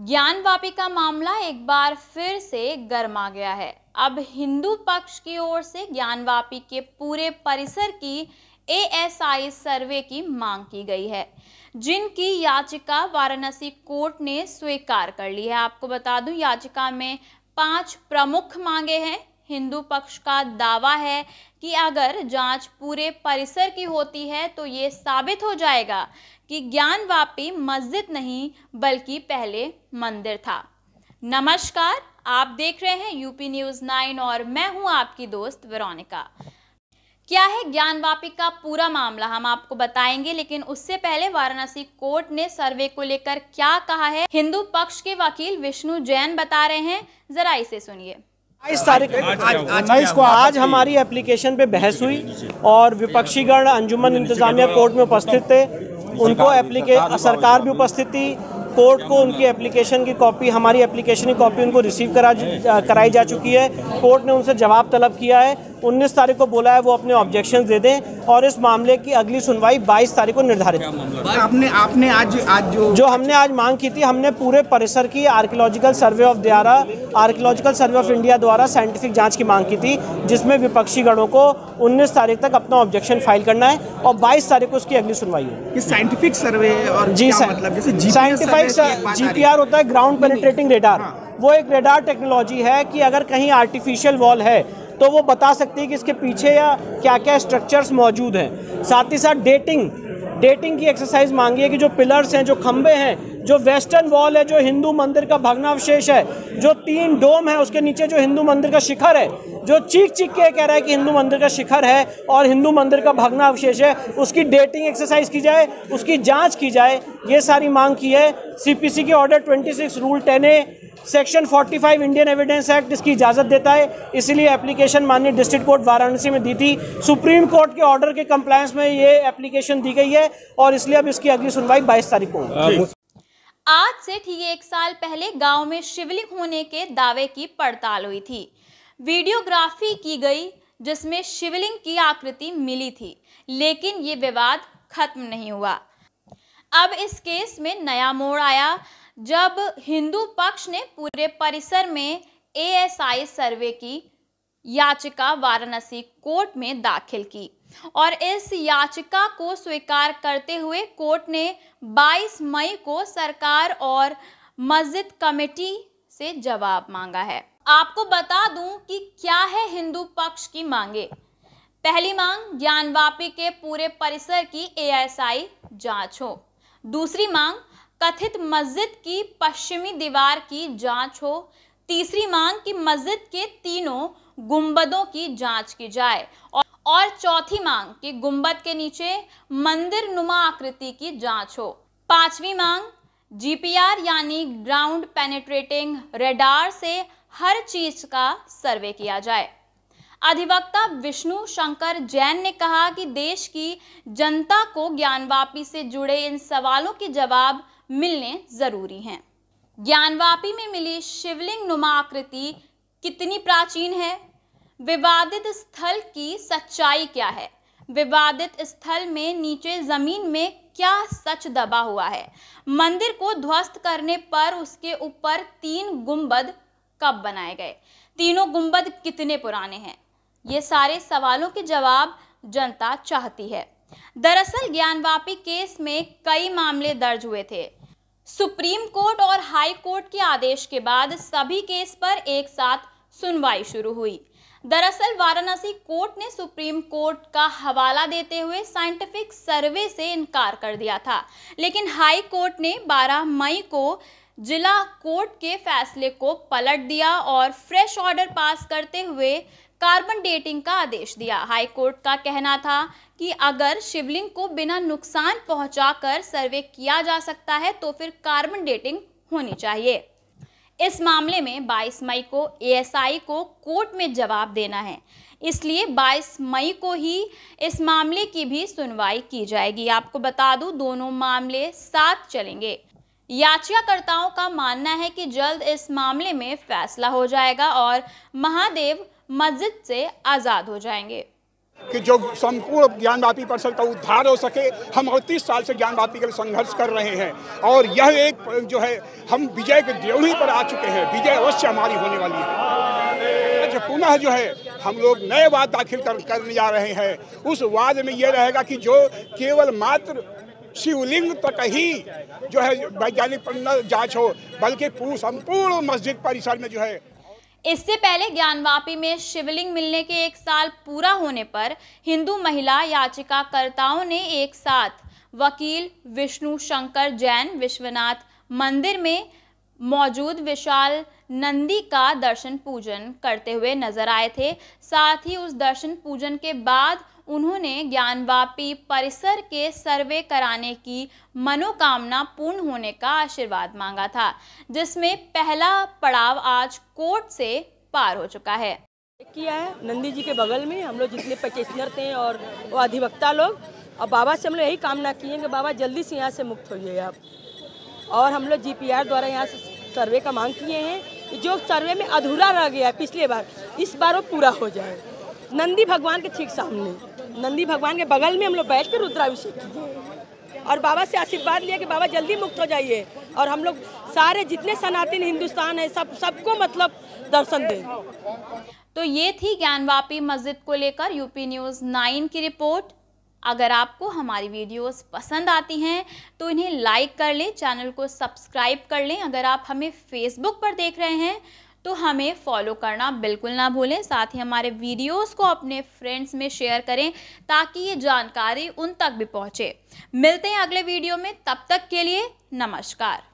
ज्ञान वापी का मामला एक बार फिर से गर्मा गया है अब हिंदू पक्ष की ओर से ज्ञान वापी के पूरे परिसर की एएसआई सर्वे की मांग की गई है जिनकी याचिका वाराणसी कोर्ट ने स्वीकार कर ली है आपको बता दूं याचिका में पांच प्रमुख मांगे हैं हिंदू पक्ष का दावा है कि अगर जांच पूरे परिसर की होती है तो ये साबित हो जाएगा कि ज्ञानवापी मस्जिद नहीं बल्कि पहले मंदिर था नमस्कार आप देख रहे हैं यूपी न्यूज़ नाइन और मैं हूं आपकी दोस्त वेरोनिका क्या है ज्ञानवापी का पूरा मामला हम आपको बताएंगे लेकिन उससे पहले वाराणसी कोर्ट ने सर्वे को लेकर क्या कहा है हिंदू पक्ष के वकील विष्णु जैन बता रहे हैं जरा इसे सुनिए बाईस तारीख को आज हमारी एप्लीकेशन पे बहस हुई और विपक्षीगण अंजुमन इंतजामिया कोर्ट में उपस्थित थे उनको एप्लीके सरकार भी उपस्थित थी कोर्ट को उनकी एप्लीकेशन की कॉपी हमारी एप्लीकेशन की कॉपी उनको रिसीव करा कराई जा चुकी है कोर्ट ने उनसे जवाब तलब किया है 19 तारीख को बोला है वो अपने ऑब्जेक्शन दे दें और इस मामले की अगली सुनवाई 22 तारीख को निर्धारित आपने आपने आज आज जो जो हमने आज मांग की थी हमने पूरे परिसर की आर्कियोलॉजिकल सर्वे ऑफ दियारा आर्कियोलॉजिकल सर्वे ऑफ इंडिया द्वारा साइंटिफिक जांच की मांग की थी जिसमें विपक्षी गणों को 19 तारीख तक अपना ऑब्जेक्शन फाइल करना है और 22 तारीख को उसकी अगली सुनवाई है साइंटिफिक सर्वे और जी मतलब एक जीपीआर होता है ग्राउंड पेनिट्रेटिंग रेडार वो एक रेडार टेक्नोलॉजी है कि अगर कहीं आर्टिफिशियल वॉल है तो वो बता सकती है कि इसके पीछे या क्या क्या स्ट्रक्चर्स मौजूद हैं साथ ही साथ डेटिंग डेटिंग की एक्सरसाइज मांगी है कि जो पिलर्स हैं जो खंबे हैं जो वेस्टर्न वॉल है जो हिंदू मंदिर का भग्नावशेष है जो तीन डोम है उसके नीचे जो हिंदू मंदिर का शिखर है जो चीख चीख के कह रहा है कि हिंदू मंदिर का शिखर है और हिंदू मंदिर का भग्नावशेष है उसकी डेटिंग एक्सरसाइज की जाए उसकी जाँच की जाए ये सारी मांग की है C K order twenty rule ten A section 45 Indian evidence act इसकी इजाज़त देता है इसीलिए एप्लीकेशन माननीय डिस्ट्रिक्ट कोर्ट वाराणसी में दी थी सुप्रीम कोर्ट के ऑर्डर के कंप्लायंस में ये एप्लीकेशन दी गई है और इसलिए अब इसकी अगली सुनवाई बाईस तारीख को आज से ठीक एक साल पहले गांव में शिवलिंग होने के दावे की पड़ताल हुई थी वीडियोग्राफी की गई जिसमें शिवलिंग की आकृति मिली थी लेकिन ये विवाद खत्म नहीं हुआ अब इस केस में नया मोड़ आया जब हिंदू पक्ष ने पूरे परिसर में एएसआई सर्वे की याचिका वाराणसी कोर्ट में दाखिल की और इस याचिका को स्वीकार करते हुए कोर्ट ने 22 मई को सरकार और मस्जिद कमेटी से जवाब मांगा है आपको बता दूं कि क्या है हिंदू पक्ष की मांगे पहली मांग ज्ञानवापी के पूरे परिसर की एएसआई जांच हो दूसरी मांग कथित मस्जिद की पश्चिमी दीवार की जांच हो तीसरी मांग कि मस्जिद के तीनों गुंबदों की जांच की जाए और और चौथी मांग कि गुंबद के नीचे मंदिर नुमा आकृति की जांच हो पांचवी मांग जीपीआर यानी ग्राउंड पेनेट्रेटिंग रेडार से हर चीज का सर्वे किया जाए अधिवक्ता विष्णु शंकर जैन ने कहा कि देश की जनता को ज्ञानवापी से जुड़े इन सवालों के जवाब मिलने ज़रूरी हैं ज्ञानवापी में मिली शिवलिंग नुमा आकृति कितनी प्राचीन है विवादित स्थल की सच्चाई क्या है विवादित स्थल में नीचे जमीन में क्या सच दबा हुआ है मंदिर को ध्वस्त करने पर उसके ऊपर तीन गुंबद कब बनाए गए तीनों गुंबद कितने पुराने हैं ये सारे सवालों के जवाब जनता चाहती है दरअसल ज्ञानवापी केस में कई मामले दर्ज हुए थे सुप्रीम कोर्ट और हाई कोर्ट के आदेश के बाद सभी केस पर एक साथ सुनवाई शुरू हुई दरअसल वाराणसी कोर्ट ने सुप्रीम कोर्ट का हवाला देते हुए साइंटिफिक सर्वे से इनकार कर दिया था लेकिन हाई कोर्ट ने 12 मई को जिला कोर्ट के फैसले को पलट दिया और फ्रेश ऑर्डर पास करते हुए कार्बन डेटिंग का आदेश दिया हाई कोर्ट का कहना था कि अगर शिवलिंग को बिना नुकसान पहुंचाकर सर्वे किया जा सकता है तो फिर कार्बन डेटिंग होनी चाहिए इस मामले में 22 मई को एएसआई को कोर्ट में जवाब देना है इसलिए 22 मई को ही इस मामले की भी सुनवाई की जाएगी आपको बता दूं दोनों मामले साथ चलेंगे याचिकाकर्ताओं का मानना है कि जल्द इस मामले में फैसला हो जाएगा और महादेव मस्जिद से आज़ाद हो जाएंगे कि जो संपूर्ण ज्ञानवापी परिषद का उद्धार हो सके हम अड़तीस साल से ज्ञानवापी के लिए संघर्ष कर रहे हैं और यह एक जो है हम विजय के देवड़ी पर आ चुके हैं विजय अवश्य हमारी होने वाली है अच्छा, पुनः जो है हम लोग नए वाद दाखिल कर, करने जा रहे हैं उस वाद में यह रहेगा कि जो केवल मात्र शिवलिंग तक ही जो है वैज्ञानिक जांच हो बल्कि पूरी संपूर्ण मस्जिद परिसर में जो है इससे पहले ज्ञानवापी में शिवलिंग मिलने के एक साल पूरा होने पर हिंदू महिला याचिकाकर्ताओं ने एक साथ वकील विष्णु शंकर जैन विश्वनाथ मंदिर में मौजूद विशाल नंदी का दर्शन पूजन करते हुए नजर आए थे साथ ही उस दर्शन पूजन के बाद उन्होंने ज्ञानवापी परिसर के सर्वे कराने की मनोकामना पूर्ण होने का आशीर्वाद मांगा था जिसमें पहला पड़ाव आज कोर्ट से पार हो चुका है किया है नंदी जी के बगल में हम लोग जितने प्रैक्टिशनर थे और वो अधिवक्ता लोग और बाबा से हम लोग यही कामना किए कि बाबा जल्दी से यहाँ से मुक्त होइए आप और हम लोग जी द्वारा यहाँ से सर्वे का मांग किए हैं जो सर्वे में अधूरा रह गया है पिछले बार इस बार वो पूरा हो जाए नंदी भगवान के ठीक सामने नंदी भगवान के बगल में हम लोग बैठ कर रुद्राभिषेक किए और बाबा से आशीर्वाद लिया कि बाबा जल्दी मुक्त हो जाइए और हम लोग सारे जितने सनातन हिंदुस्तान है सब सबको मतलब दर्शन दें तो ये थी ज्ञानवापी मस्जिद को लेकर यूपी न्यूज़ नाइन की रिपोर्ट अगर आपको हमारी वीडियोस पसंद आती हैं तो इन्हें लाइक कर लें चैनल को सब्सक्राइब कर लें अगर आप हमें फेसबुक पर देख रहे हैं तो हमें फॉलो करना बिल्कुल ना भूलें साथ ही हमारे वीडियोस को अपने फ्रेंड्स में शेयर करें ताकि ये जानकारी उन तक भी पहुँचे मिलते हैं अगले वीडियो में तब तक के लिए नमस्कार